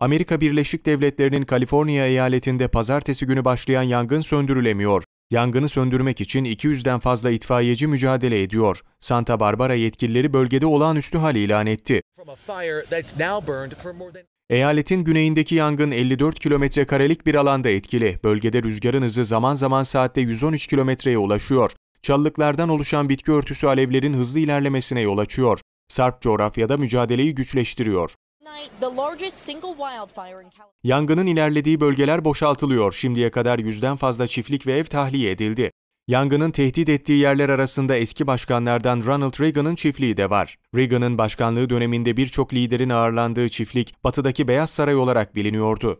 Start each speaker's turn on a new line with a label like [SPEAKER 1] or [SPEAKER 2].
[SPEAKER 1] Amerika Birleşik Devletleri'nin Kaliforniya eyaletinde pazartesi günü başlayan yangın söndürülemiyor. Yangını söndürmek için 200'den fazla itfaiyeci mücadele ediyor. Santa Barbara yetkilileri bölgede olağanüstü hal ilan etti. Eyaletin güneyindeki yangın 54 kilometre karelik bir alanda etkili. Bölgede rüzgarın hızı zaman zaman saatte 113 kilometreye ulaşıyor. Çalılıklardan oluşan bitki örtüsü alevlerin hızlı ilerlemesine yol açıyor. Sarp coğrafyada mücadeleyi güçleştiriyor. Yangının ilerlediği bölgeler boşaltılıyor. Şimdiye kadar yüzden fazla çiftlik ve ev tahliye edildi. Yangının tehdit ettiği yerler arasında eski başkanlardan Ronald Reagan'ın çiftliği de var. Reagan'ın başkanlığı döneminde birçok liderin ağırlandığı çiftlik, batıdaki Beyaz Saray olarak biliniyordu.